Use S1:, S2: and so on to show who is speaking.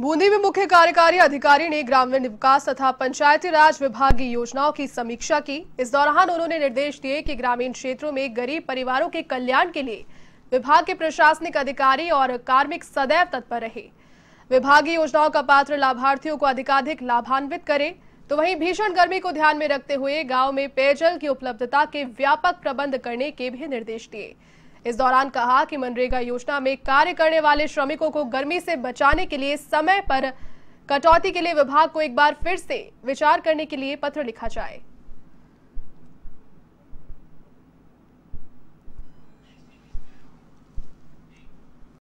S1: बूंदी में मुख्य कार्यकारी अधिकारी ने ग्रामीण विकास तथा पंचायती राज विभागीय योजनाओं की समीक्षा की इस दौरान उन्होंने निर्देश दिए कि ग्रामीण क्षेत्रों में गरीब परिवारों के कल्याण के लिए विभाग के प्रशासनिक अधिकारी और कार्मिक सदैव तत्पर रहे विभागीय योजनाओं का पात्र लाभार्थियों को अधिकाधिक लाभान्वित करे तो वहीं भीषण गर्मी को ध्यान में रखते हुए गाँव में पेयजल की उपलब्धता के व्यापक प्रबंध करने के भी निर्देश दिए इस दौरान कहा कि मनरेगा योजना में कार्य करने वाले श्रमिकों को गर्मी से बचाने के लिए समय पर कटौती के लिए विभाग को एक बार फिर से विचार करने के लिए पत्र लिखा जाए